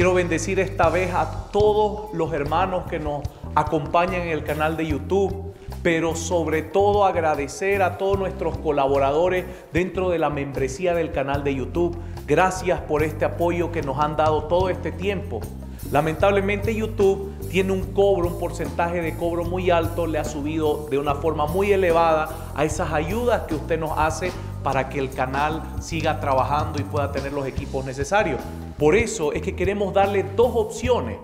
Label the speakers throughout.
Speaker 1: Quiero bendecir esta vez a todos los hermanos que nos acompañan en el canal de YouTube, pero sobre todo agradecer a todos nuestros colaboradores dentro de la membresía del canal de YouTube. Gracias por este apoyo que nos han dado todo este tiempo. Lamentablemente YouTube tiene un cobro, un porcentaje de cobro muy alto, le ha subido de una forma muy elevada a esas ayudas que usted nos hace para que el canal siga trabajando y pueda tener los equipos necesarios. Por eso es que queremos darle dos opciones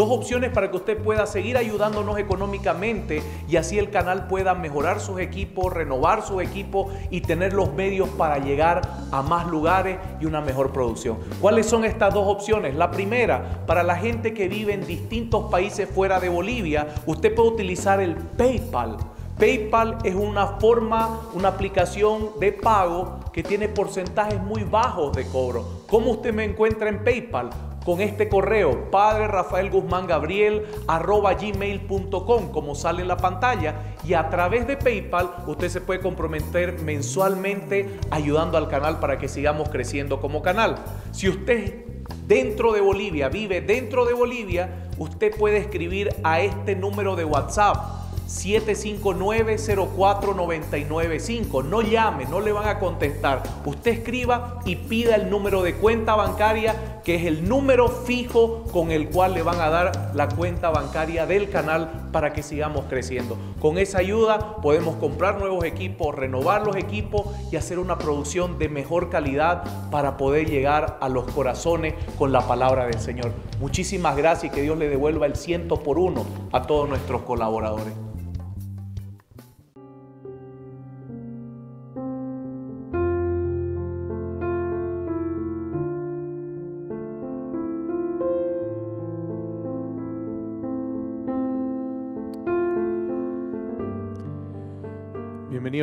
Speaker 1: Dos opciones para que usted pueda seguir ayudándonos económicamente y así el canal pueda mejorar sus equipos, renovar sus equipos y tener los medios para llegar a más lugares y una mejor producción. ¿Cuáles son estas dos opciones? La primera, para la gente que vive en distintos países fuera de Bolivia, usted puede utilizar el PayPal. PayPal es una forma, una aplicación de pago que tiene porcentajes muy bajos de cobro. ¿Cómo usted me encuentra en PayPal? con este correo, padre Rafael Guzmán Gabriel, arroba gmail.com, como sale en la pantalla, y a través de PayPal usted se puede comprometer mensualmente ayudando al canal para que sigamos creciendo como canal. Si usted dentro de Bolivia, vive dentro de Bolivia, usted puede escribir a este número de WhatsApp 759 04995 No llame, no le van a contestar. Usted escriba y pida el número de cuenta bancaria, que es el número fijo con el cual le van a dar la cuenta bancaria del canal para que sigamos creciendo. Con esa ayuda podemos comprar nuevos equipos, renovar los equipos y hacer una producción de mejor calidad para poder llegar a los corazones con la palabra del Señor. Muchísimas gracias y que Dios le devuelva el ciento por uno a todos nuestros colaboradores.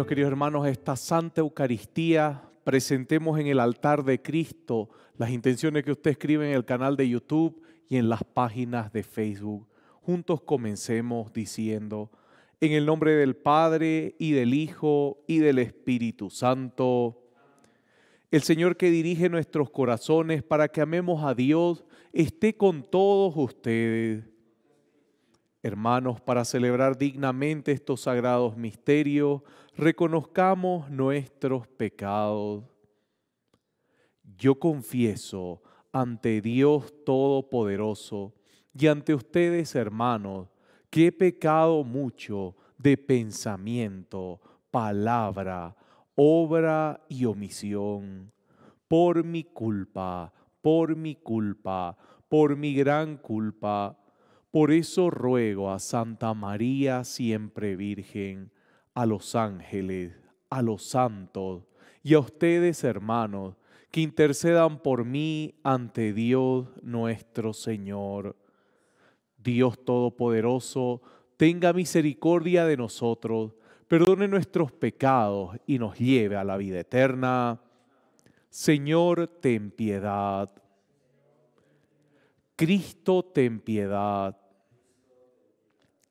Speaker 1: queridos hermanos esta Santa Eucaristía. Presentemos en el altar de Cristo las intenciones que usted escribe en el canal de YouTube y en las páginas de Facebook. Juntos comencemos diciendo, en el nombre del Padre y del Hijo y del Espíritu Santo. El Señor que dirige nuestros corazones para que amemos a Dios esté con todos ustedes. Hermanos, para celebrar dignamente estos sagrados misterios, reconozcamos nuestros pecados. Yo confieso ante Dios Todopoderoso y ante ustedes, hermanos, que he pecado mucho de pensamiento, palabra, obra y omisión. Por mi culpa, por mi culpa, por mi gran culpa por eso ruego a Santa María siempre Virgen, a los ángeles, a los santos y a ustedes hermanos, que intercedan por mí ante Dios nuestro Señor. Dios Todopoderoso, tenga misericordia de nosotros, perdone nuestros pecados y nos lleve a la vida eterna. Señor, ten piedad. Cristo, ten piedad.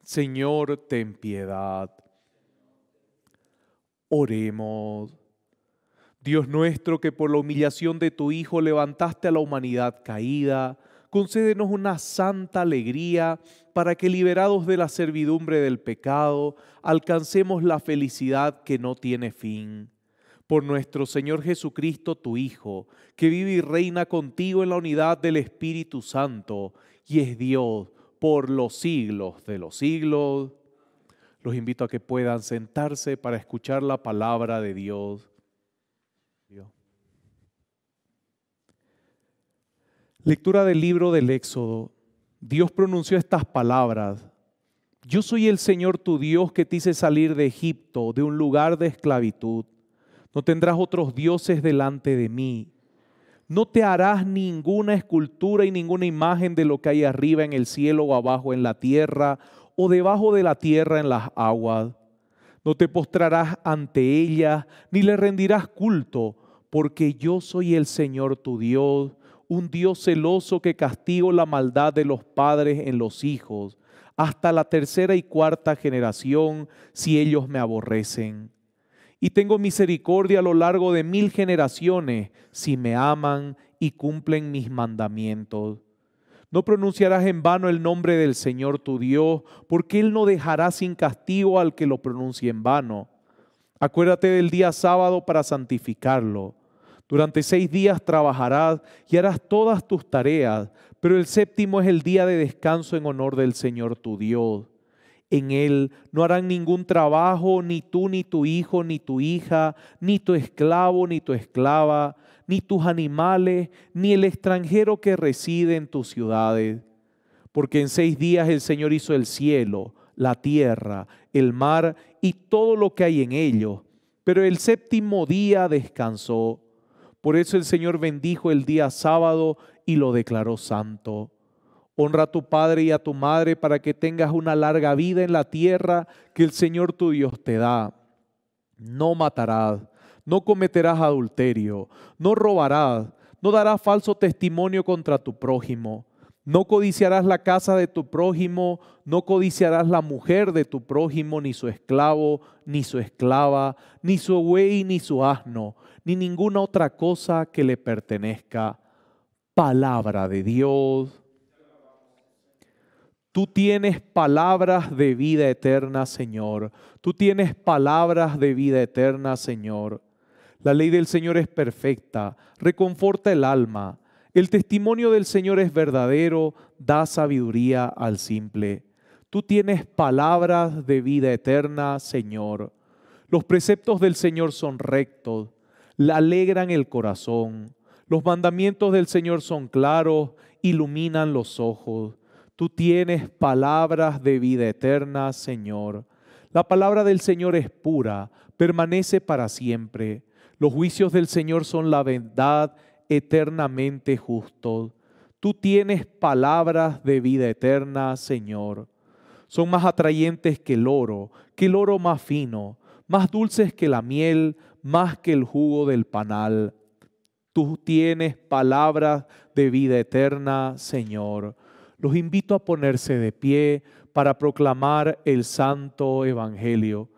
Speaker 1: Señor, ten piedad. Oremos. Dios nuestro, que por la humillación de tu Hijo levantaste a la humanidad caída, concédenos una santa alegría para que liberados de la servidumbre del pecado, alcancemos la felicidad que no tiene fin. Por nuestro Señor Jesucristo, tu Hijo, que vive y reina contigo en la unidad del Espíritu Santo, y es Dios por los siglos de los siglos. Los invito a que puedan sentarse para escuchar la palabra de Dios. Lectura del libro del Éxodo. Dios pronunció estas palabras. Yo soy el Señor tu Dios que te hice salir de Egipto, de un lugar de esclavitud. No tendrás otros dioses delante de mí no te harás ninguna escultura y ninguna imagen de lo que hay arriba en el cielo o abajo en la tierra o debajo de la tierra en las aguas. No te postrarás ante ellas ni le rendirás culto, porque yo soy el Señor tu Dios, un Dios celoso que castigo la maldad de los padres en los hijos, hasta la tercera y cuarta generación, si ellos me aborrecen y tengo misericordia a lo largo de mil generaciones si me aman y cumplen mis mandamientos. No pronunciarás en vano el nombre del Señor tu Dios, porque Él no dejará sin castigo al que lo pronuncie en vano. Acuérdate del día sábado para santificarlo. Durante seis días trabajarás y harás todas tus tareas, pero el séptimo es el día de descanso en honor del Señor tu Dios en él. No harán ningún trabajo, ni tú, ni tu hijo, ni tu hija, ni tu esclavo, ni tu esclava, ni tus animales, ni el extranjero que reside en tus ciudades. Porque en seis días el Señor hizo el cielo, la tierra, el mar y todo lo que hay en ellos. Pero el séptimo día descansó. Por eso el Señor bendijo el día sábado y lo declaró santo Honra a tu padre y a tu madre para que tengas una larga vida en la tierra que el Señor tu Dios te da. No matarás, no cometerás adulterio, no robarás, no darás falso testimonio contra tu prójimo, no codiciarás la casa de tu prójimo, no codiciarás la mujer de tu prójimo, ni su esclavo, ni su esclava, ni su buey, ni su asno, ni ninguna otra cosa que le pertenezca. Palabra de Dios. Tú tienes palabras de vida eterna, Señor. Tú tienes palabras de vida eterna, Señor. La ley del Señor es perfecta, reconforta el alma. El testimonio del Señor es verdadero, da sabiduría al simple. Tú tienes palabras de vida eterna, Señor. Los preceptos del Señor son rectos, le alegran el corazón. Los mandamientos del Señor son claros, iluminan los ojos. Tú tienes palabras de vida eterna, Señor. La palabra del Señor es pura, permanece para siempre. Los juicios del Señor son la verdad eternamente justo. Tú tienes palabras de vida eterna, Señor. Son más atrayentes que el oro, que el oro más fino, más dulces que la miel, más que el jugo del panal. Tú tienes palabras de vida eterna, Señor los invito a ponerse de pie para proclamar el santo evangelio.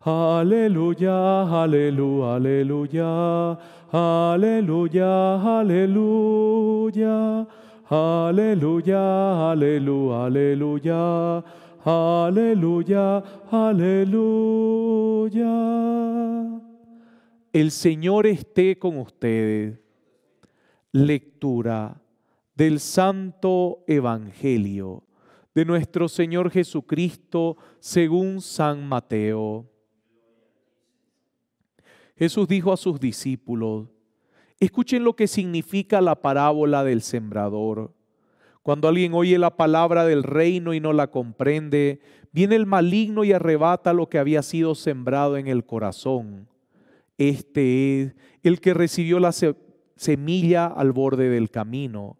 Speaker 1: Aleluya, aleluya, aleluya, aleluya, aleluya, aleluya, aleluya, aleluya, aleluya, aleluya. El Señor esté con ustedes. Lectura del Santo Evangelio de nuestro Señor Jesucristo según San Mateo. Jesús dijo a sus discípulos, escuchen lo que significa la parábola del sembrador. Cuando alguien oye la palabra del reino y no la comprende, viene el maligno y arrebata lo que había sido sembrado en el corazón. Este es el que recibió la semilla al borde del camino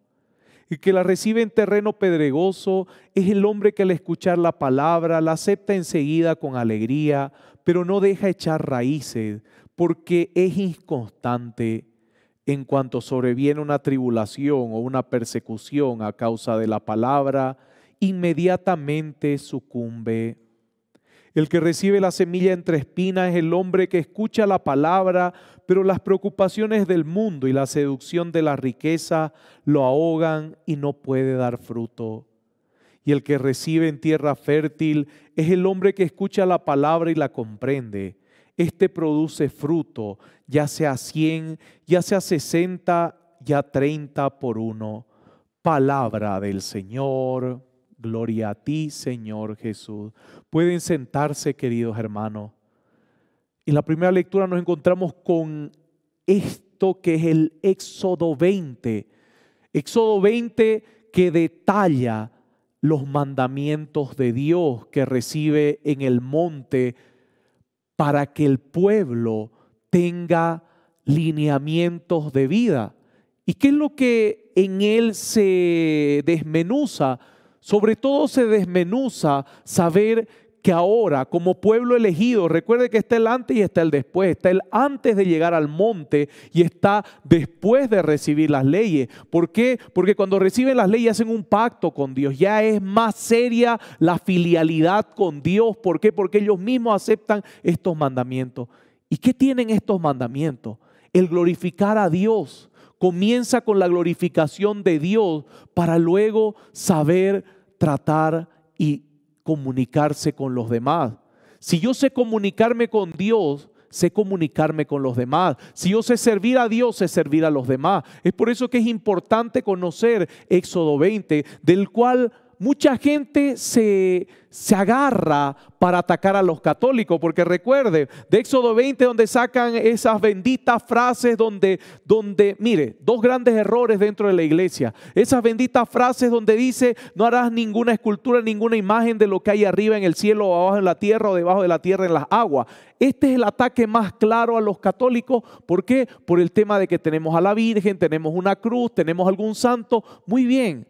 Speaker 1: y que la recibe en terreno pedregoso, es el hombre que al escuchar la palabra la acepta enseguida con alegría, pero no deja echar raíces, porque es inconstante en cuanto sobreviene una tribulación o una persecución a causa de la palabra, inmediatamente sucumbe. El que recibe la semilla entre espinas es el hombre que escucha la palabra, pero las preocupaciones del mundo y la seducción de la riqueza lo ahogan y no puede dar fruto. Y el que recibe en tierra fértil es el hombre que escucha la palabra y la comprende. Este produce fruto, ya sea cien, ya sea sesenta, ya treinta por uno. Palabra del Señor. Gloria a ti, Señor Jesús. Pueden sentarse, queridos hermanos. En la primera lectura nos encontramos con esto que es el Éxodo 20. Éxodo 20 que detalla los mandamientos de Dios que recibe en el monte para que el pueblo tenga lineamientos de vida. ¿Y qué es lo que en él se desmenuza? Sobre todo se desmenuza saber que ahora como pueblo elegido, recuerde que está el antes y está el después, está el antes de llegar al monte y está después de recibir las leyes. ¿Por qué? Porque cuando reciben las leyes hacen un pacto con Dios, ya es más seria la filialidad con Dios. ¿Por qué? Porque ellos mismos aceptan estos mandamientos. ¿Y qué tienen estos mandamientos? El glorificar a Dios. Comienza con la glorificación de Dios para luego saber tratar y comunicarse con los demás. Si yo sé comunicarme con Dios, sé comunicarme con los demás. Si yo sé servir a Dios, sé servir a los demás. Es por eso que es importante conocer Éxodo 20, del cual mucha gente se, agarra para atacar a los católicos, porque recuerde, de Éxodo 20, donde sacan esas benditas frases donde, donde, mire, dos grandes errores dentro de la iglesia. Esas benditas frases donde dice, no harás ninguna escultura, ninguna imagen de lo que hay arriba en el cielo o abajo en la tierra o debajo de la tierra en las aguas. Este es el ataque más claro a los católicos. ¿Por qué? Por el tema de que tenemos a la Virgen, tenemos una cruz, tenemos algún santo. Muy bien,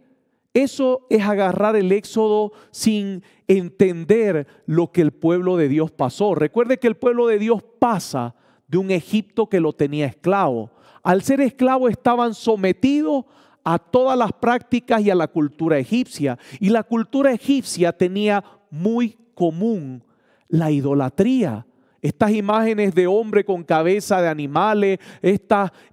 Speaker 1: eso es agarrar el éxodo sin entender lo que el pueblo de Dios pasó. Recuerde que el pueblo de Dios pasa de un Egipto que lo tenía esclavo. Al ser esclavo estaban sometidos a todas las prácticas y a la cultura egipcia. Y la cultura egipcia tenía muy común la idolatría. Estas imágenes de hombre con cabeza de animales,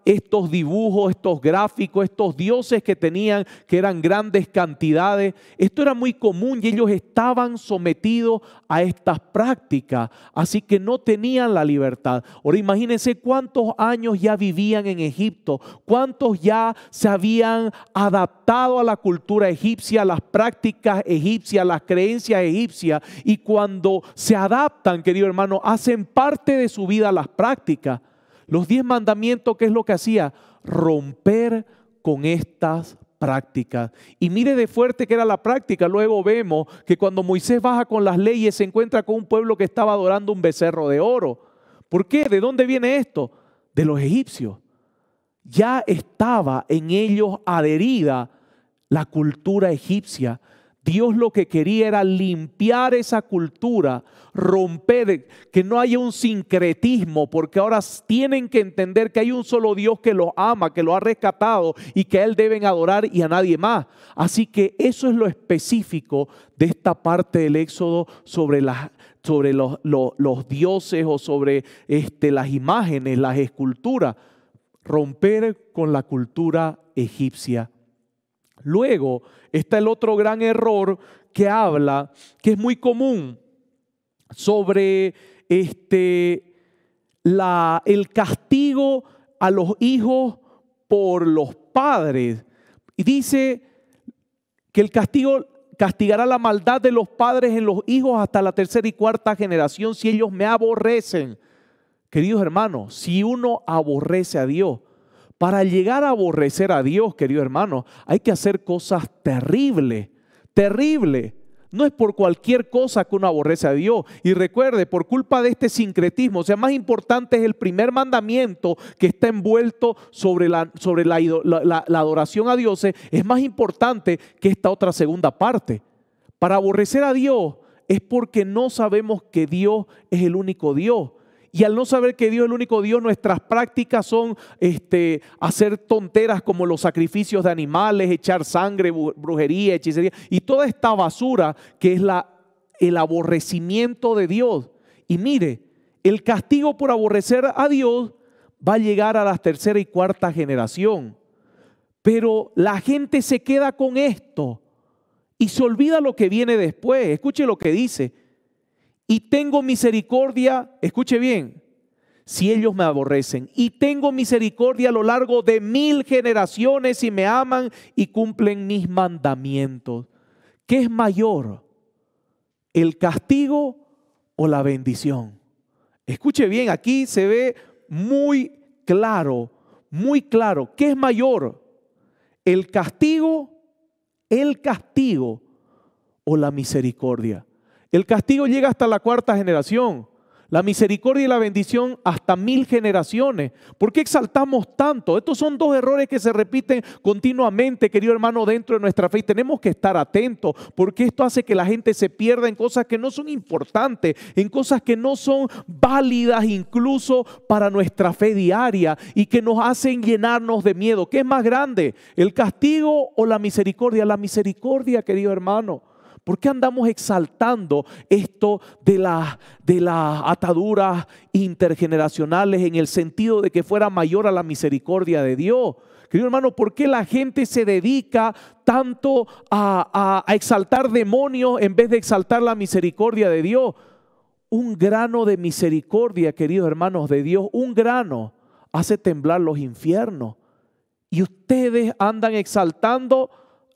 Speaker 1: estos dibujos, estos gráficos, estos dioses que tenían, que eran grandes cantidades, esto era muy común y ellos estaban sometidos a estas prácticas, así que no tenían la libertad. Ahora imagínense cuántos años ya vivían en Egipto, cuántos ya se habían adaptado a la cultura egipcia, a las prácticas egipcias, las creencias egipcias, y cuando se adaptan, querido hermano, hacen parte de su vida, las prácticas. Los diez mandamientos, ¿qué es lo que hacía? Romper con estas prácticas. Y mire de fuerte que era la práctica. Luego vemos que cuando Moisés baja con las leyes se encuentra con un pueblo que estaba adorando un becerro de oro. ¿Por qué? ¿De dónde viene esto? De los egipcios. Ya estaba en ellos adherida la cultura egipcia Dios lo que quería era limpiar esa cultura, romper, que no haya un sincretismo, porque ahora tienen que entender que hay un solo Dios que los ama, que lo ha rescatado y que a Él deben adorar y a nadie más. Así que eso es lo específico de esta parte del Éxodo sobre, los, dioses o sobre este, las imágenes, las esculturas. Romper con la cultura egipcia Luego está el otro gran error que habla, que es muy común, sobre este, el castigo a los hijos por los padres. Y dice que el castigo castigará la maldad de los padres en los hijos hasta la tercera y cuarta generación si ellos me aborrecen. Queridos hermanos, si uno aborrece a Dios, para llegar a aborrecer a Dios, querido hermano, hay que hacer cosas terribles, terribles. No es por cualquier cosa que uno aborrece a Dios. Y recuerde, por culpa de este sincretismo, o sea, más importante es el primer mandamiento que está envuelto sobre la, sobre la adoración a Dios, eh, es más importante que esta otra segunda parte. Para aborrecer a Dios es porque no sabemos que Dios es el único Dios y al no saber que Dios es el único Dios, nuestras prácticas son este, hacer tonteras como los sacrificios de animales, echar sangre, brujería, hechicería y toda esta basura que es la, el aborrecimiento de Dios. Y mire, el castigo por aborrecer a Dios va a llegar a la tercera y cuarta generación. Pero la gente se queda con esto y se olvida lo que viene después. Escuche lo que dice y tengo misericordia, escuche bien, si ellos me aborrecen, y tengo misericordia a lo largo de mil generaciones y me aman y cumplen mis mandamientos. ¿Qué es mayor? ¿El castigo o la bendición? Escuche bien, aquí se ve muy claro, muy claro, ¿qué es mayor? ¿El castigo, el castigo o la misericordia? El castigo llega hasta la cuarta generación. La misericordia y la bendición hasta mil generaciones. ¿Por qué exaltamos tanto? Estos son dos errores que se repiten continuamente, querido hermano, dentro de nuestra fe. Y tenemos que estar atentos porque esto hace que la gente se pierda en cosas que no son importantes, en cosas que no son válidas incluso para nuestra fe diaria y que nos hacen llenarnos de miedo. ¿Qué es más grande? ¿El castigo o la misericordia? La misericordia, querido hermano. ¿Por qué andamos exaltando esto de las de ataduras intergeneracionales en el sentido de que fuera mayor a la misericordia de Dios? Querido hermano, ¿por qué la gente se dedica tanto a, a exaltar demonios en vez de exaltar la misericordia de Dios? Un grano de misericordia, queridos hermanos de Dios, un grano hace temblar los infiernos. Y ustedes andan exaltando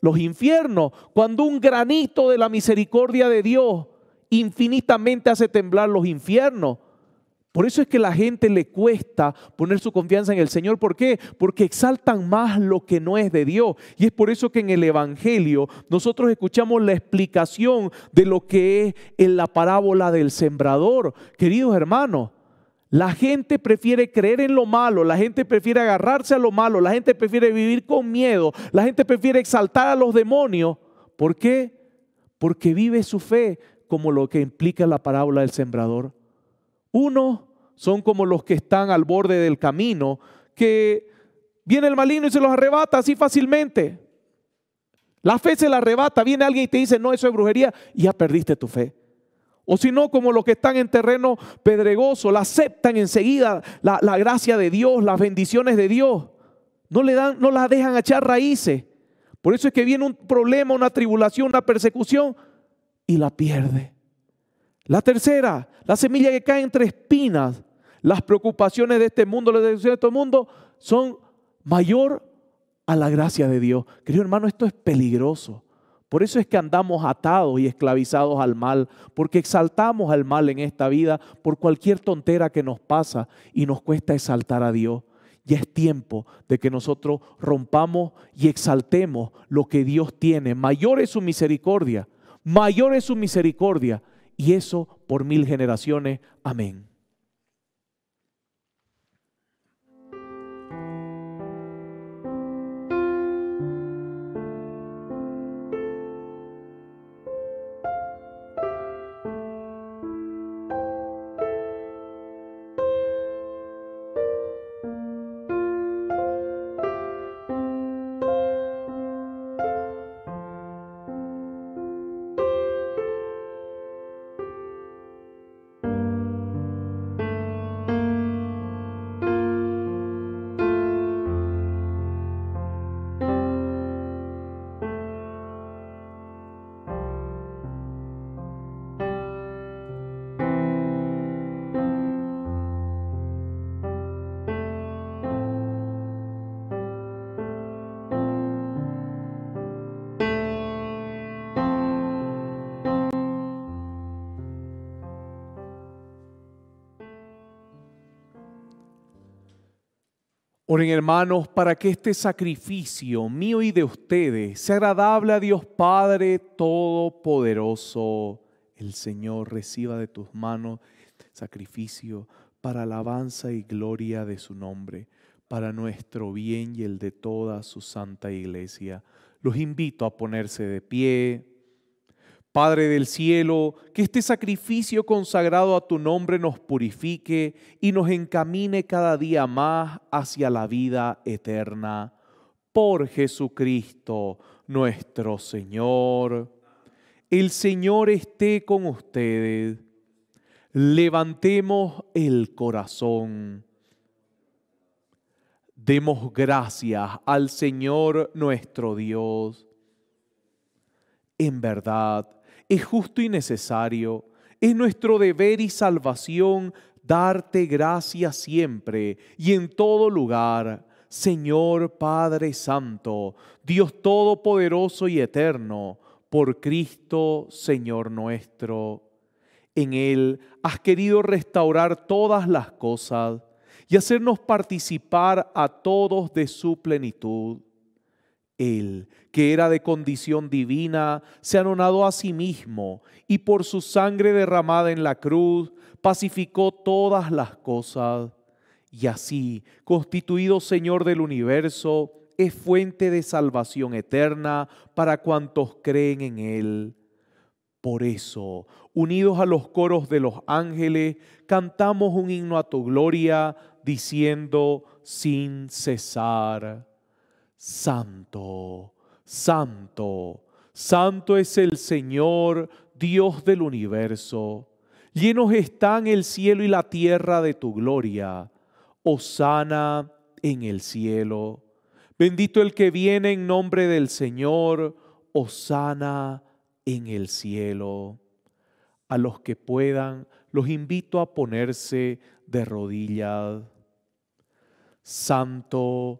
Speaker 1: los infiernos, cuando un granito de la misericordia de Dios infinitamente hace temblar los infiernos. Por eso es que la gente le cuesta poner su confianza en el Señor. ¿Por qué? Porque exaltan más lo que no es de Dios. Y es por eso que en el Evangelio nosotros escuchamos la explicación de lo que es en la parábola del sembrador. Queridos hermanos, la gente prefiere creer en lo malo, la gente prefiere agarrarse a lo malo, la gente prefiere vivir con miedo, la gente prefiere exaltar a los demonios. ¿Por qué? Porque vive su fe como lo que implica la parábola del sembrador. Uno son como los que están al borde del camino, que viene el maligno y se los arrebata así fácilmente. La fe se la arrebata, viene alguien y te dice, no, eso es brujería, y ya perdiste tu fe. O si no, como los que están en terreno pedregoso, la aceptan enseguida la, la gracia de Dios, las bendiciones de Dios. No, le dan, no las dejan echar raíces. Por eso es que viene un problema, una tribulación, una persecución y la pierde. La tercera, la semilla que cae entre espinas, las preocupaciones de este mundo, las de este mundo, son mayor a la gracia de Dios. Querido hermano, esto es peligroso. Por eso es que andamos atados y esclavizados al mal, porque exaltamos al mal en esta vida por cualquier tontera que nos pasa y nos cuesta exaltar a Dios. Ya es tiempo de que nosotros rompamos y exaltemos lo que Dios tiene. Mayor es su misericordia, mayor es su misericordia, y eso por mil generaciones. Amén. Oren hermanos para que este sacrificio mío y de ustedes sea agradable a Dios Padre Todopoderoso. El Señor reciba de tus manos sacrificio para alabanza y gloria de su nombre, para nuestro bien y el de toda su santa iglesia. Los invito a ponerse de pie. Padre del cielo, que este sacrificio consagrado a tu nombre nos purifique y nos encamine cada día más hacia la vida eterna. Por Jesucristo nuestro Señor. El Señor esté con ustedes. Levantemos el corazón. Demos gracias al Señor nuestro Dios. En verdad, es justo y necesario, es nuestro deber y salvación darte gracia siempre y en todo lugar, Señor Padre Santo, Dios Todopoderoso y Eterno, por Cristo Señor nuestro. En Él has querido restaurar todas las cosas y hacernos participar a todos de su plenitud. Él, que era de condición divina, se anonadó a sí mismo y por su sangre derramada en la cruz pacificó todas las cosas. Y así, constituido Señor del universo, es fuente de salvación eterna para cuantos creen en Él. Por eso, unidos a los coros de los ángeles, cantamos un himno a tu gloria, diciendo sin cesar. Santo, santo, santo es el Señor, Dios del universo. Llenos están el cielo y la tierra de tu gloria. Osana en el cielo. Bendito el que viene en nombre del Señor. Osana en el cielo. A los que puedan, los invito a ponerse de rodillas. Santo,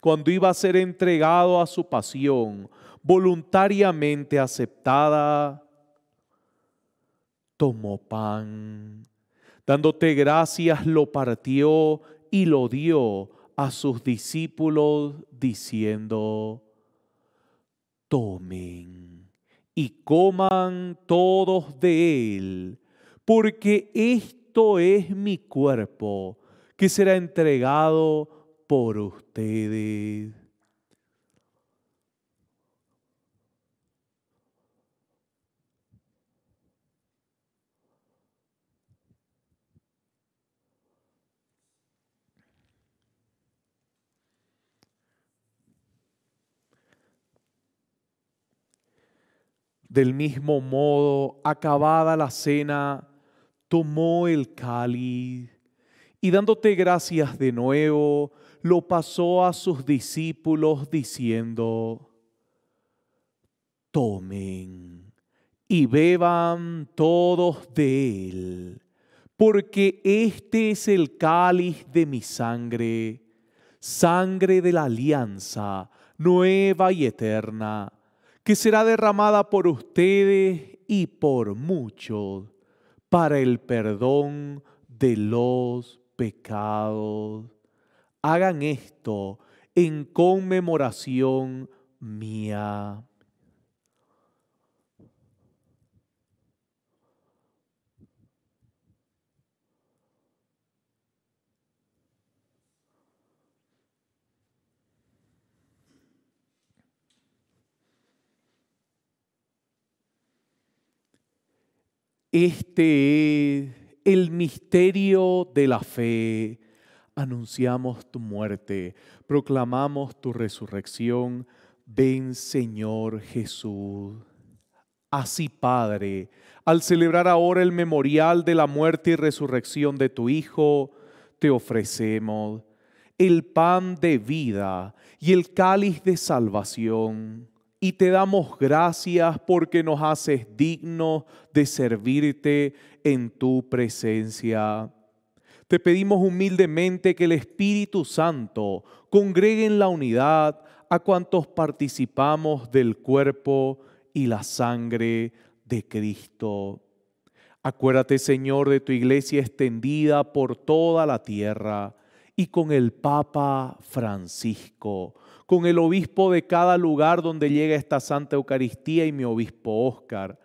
Speaker 1: cuando iba a ser entregado a su pasión, voluntariamente aceptada, tomó pan, dándote gracias, lo partió y lo dio a sus discípulos, diciendo, tomen y coman todos de él, porque esto es mi cuerpo que será entregado por ustedes. Del mismo modo, acabada la cena, tomó el cáliz y dándote gracias de nuevo, lo pasó a sus discípulos diciendo, tomen y beban todos de él, porque este es el cáliz de mi sangre, sangre de la alianza nueva y eterna, que será derramada por ustedes y por muchos para el perdón de los pecados hagan esto en conmemoración mía. Este es el misterio de la fe anunciamos tu muerte, proclamamos tu resurrección. Ven Señor Jesús. Así, Padre, al celebrar ahora el memorial de la muerte y resurrección de tu Hijo, te ofrecemos el pan de vida y el cáliz de salvación. Y te damos gracias porque nos haces dignos de servirte en tu presencia. Te pedimos humildemente que el Espíritu Santo congregue en la unidad a cuantos participamos del cuerpo y la sangre de Cristo. Acuérdate, Señor, de tu iglesia extendida por toda la tierra y con el Papa Francisco, con el obispo de cada lugar donde llega esta Santa Eucaristía y mi obispo Óscar,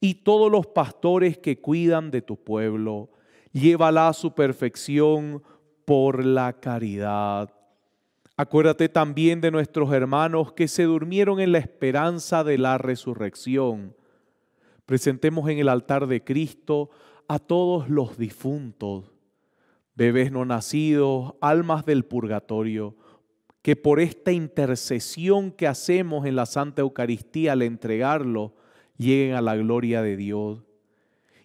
Speaker 1: y todos los pastores que cuidan de tu pueblo llévala a su perfección por la caridad. Acuérdate también de nuestros hermanos que se durmieron en la esperanza de la resurrección. Presentemos en el altar de Cristo a todos los difuntos, bebés no nacidos, almas del purgatorio, que por esta intercesión que hacemos en la Santa Eucaristía al entregarlo, lleguen a la gloria de Dios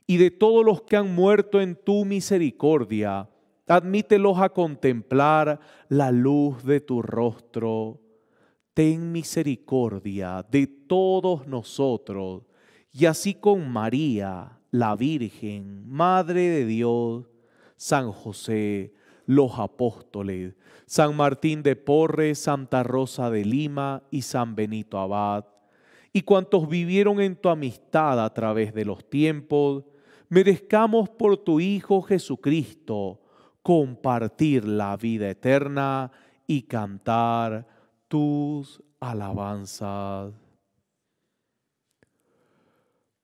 Speaker 1: y de todos los que han muerto en tu misericordia, admítelos a contemplar la luz de tu rostro. Ten misericordia de todos nosotros, y así con María, la Virgen, Madre de Dios, San José, los apóstoles, San Martín de Porres, Santa Rosa de Lima y San Benito Abad, y cuantos vivieron en tu amistad a través de los tiempos, merezcamos por tu Hijo Jesucristo compartir la vida eterna y cantar tus alabanzas.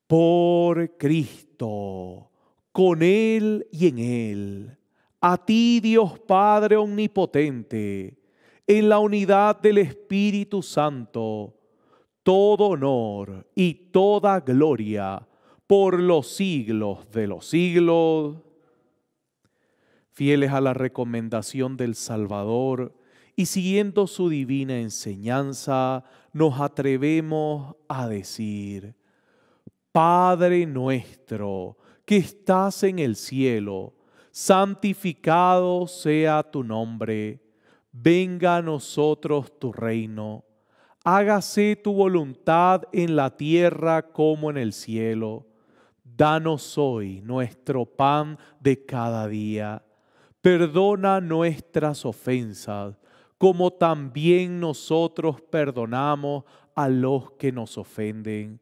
Speaker 1: Por Cristo, con Él y en Él, a ti Dios Padre Omnipotente, en la unidad del Espíritu Santo, todo honor y toda gloria por los siglos de los siglos, fieles a la recomendación del Salvador y siguiendo su divina enseñanza, nos atrevemos a decir, Padre nuestro que estás en el cielo, santificado sea tu nombre, venga a nosotros tu reino, hágase tu voluntad en la tierra como en el cielo. Danos hoy nuestro pan de cada día. Perdona nuestras ofensas, como también nosotros perdonamos a los que nos ofenden.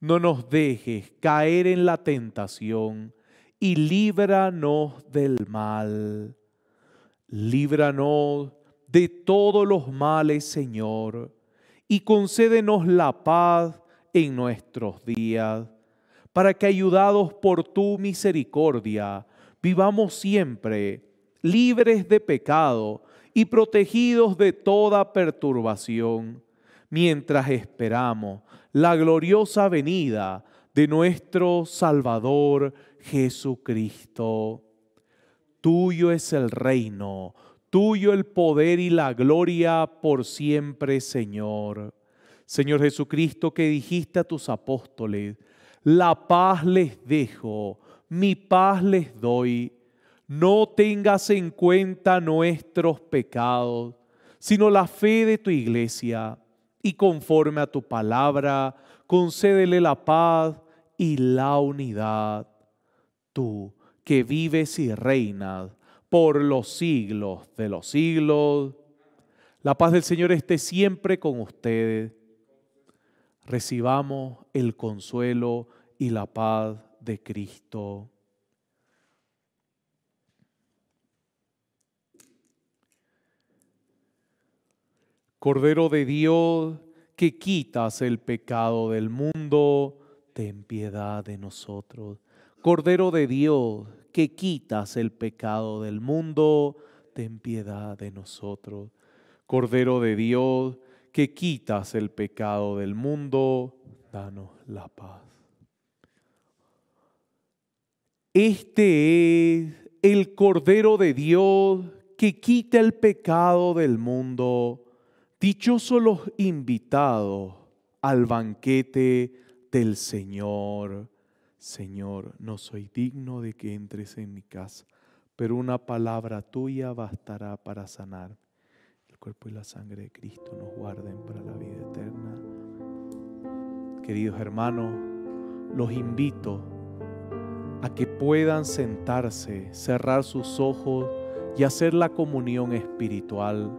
Speaker 1: No nos dejes caer en la tentación y líbranos del mal. Líbranos de todos los males, Señor, y concédenos la paz en nuestros días para que ayudados por tu misericordia vivamos siempre libres de pecado y protegidos de toda perturbación, mientras esperamos la gloriosa venida de nuestro Salvador Jesucristo. Tuyo es el reino, tuyo el poder y la gloria por siempre, Señor. Señor Jesucristo, que dijiste a tus apóstoles, la paz les dejo, mi paz les doy. No tengas en cuenta nuestros pecados, sino la fe de tu iglesia. Y conforme a tu palabra, concédele la paz y la unidad. Tú que vives y reinas por los siglos de los siglos. La paz del Señor esté siempre con ustedes. Recibamos el consuelo y la paz de Cristo. Cordero de Dios, que quitas el pecado del mundo, ten piedad de nosotros. Cordero de Dios, que quitas el pecado del mundo, ten piedad de nosotros. Cordero de Dios, que quitas el pecado del mundo, danos la paz. Este es el Cordero de Dios que quita el pecado del mundo. Dichosos los invitados al banquete del Señor. Señor, no soy digno de que entres en mi casa, pero una palabra tuya bastará para sanar. El cuerpo y la sangre de Cristo nos guarden para la vida eterna. Queridos hermanos, los invito a que puedan sentarse, cerrar sus ojos y hacer la comunión espiritual.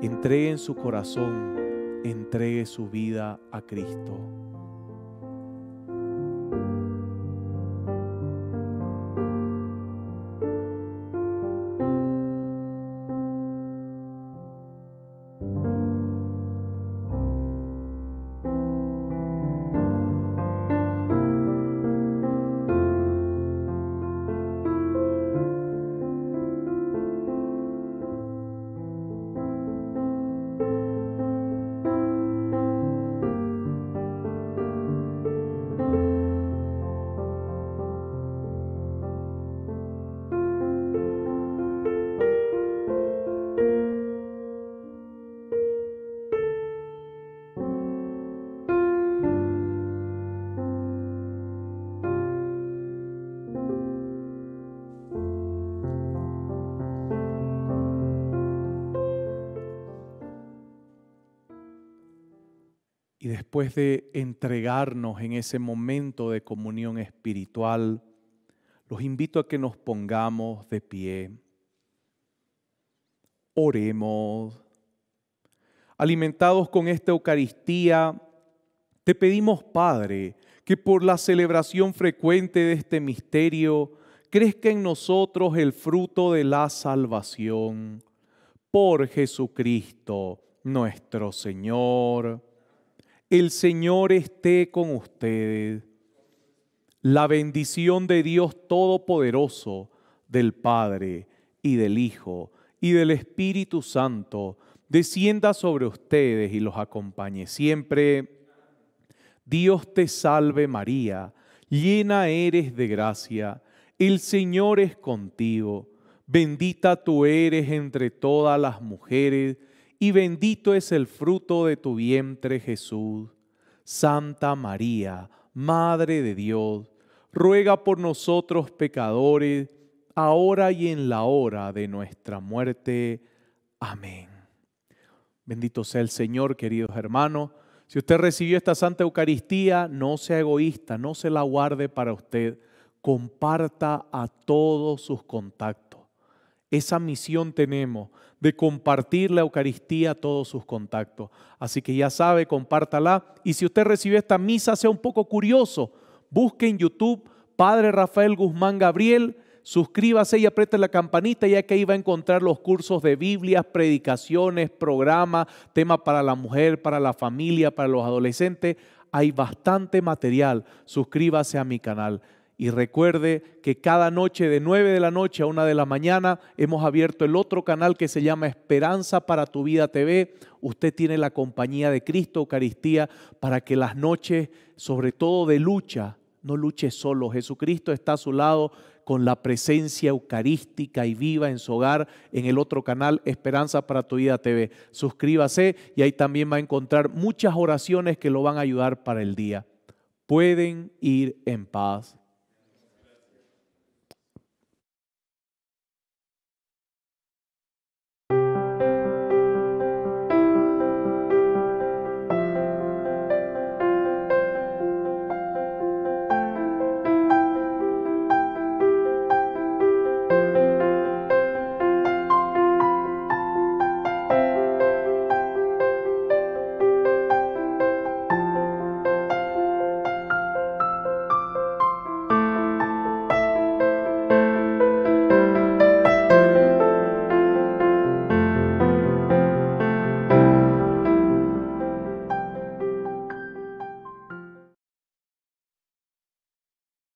Speaker 1: Entreguen su corazón, entregue su vida a Cristo. Y después de entregarnos en ese momento de comunión espiritual, los invito a que nos pongamos de pie. Oremos. Alimentados con esta Eucaristía, te pedimos, Padre, que por la celebración frecuente de este misterio crezca en nosotros el fruto de la salvación. Por Jesucristo nuestro Señor. El Señor esté con ustedes. La bendición de Dios Todopoderoso, del Padre y del Hijo y del Espíritu Santo, descienda sobre ustedes y los acompañe siempre. Dios te salve María, llena eres de gracia, el Señor es contigo, bendita tú eres entre todas las mujeres, y bendito es el fruto de tu vientre Jesús. Santa María, Madre de Dios, ruega por nosotros pecadores, ahora y en la hora de nuestra muerte. Amén. Bendito sea el Señor, queridos hermanos. Si usted recibió esta Santa Eucaristía, no sea egoísta, no se la guarde para usted. Comparta a todos sus contactos. Esa misión tenemos de compartir la Eucaristía a todos sus contactos. Así que ya sabe, compártala. Y si usted recibió esta misa, sea un poco curioso. Busque en YouTube Padre Rafael Guzmán Gabriel, suscríbase y apriete la campanita, ya que ahí va a encontrar los cursos de Biblias, predicaciones, programas, temas para la mujer, para la familia, para los adolescentes. Hay bastante material. Suscríbase a mi canal. Y recuerde que cada noche de 9 de la noche a 1 de la mañana hemos abierto el otro canal que se llama Esperanza para tu vida TV. Usted tiene la compañía de Cristo Eucaristía para que las noches, sobre todo de lucha, no luche solo. Jesucristo está a su lado con la presencia eucarística y viva en su hogar en el otro canal Esperanza para tu vida TV. Suscríbase y ahí también va a encontrar muchas oraciones que lo van a ayudar para el día. Pueden ir en paz.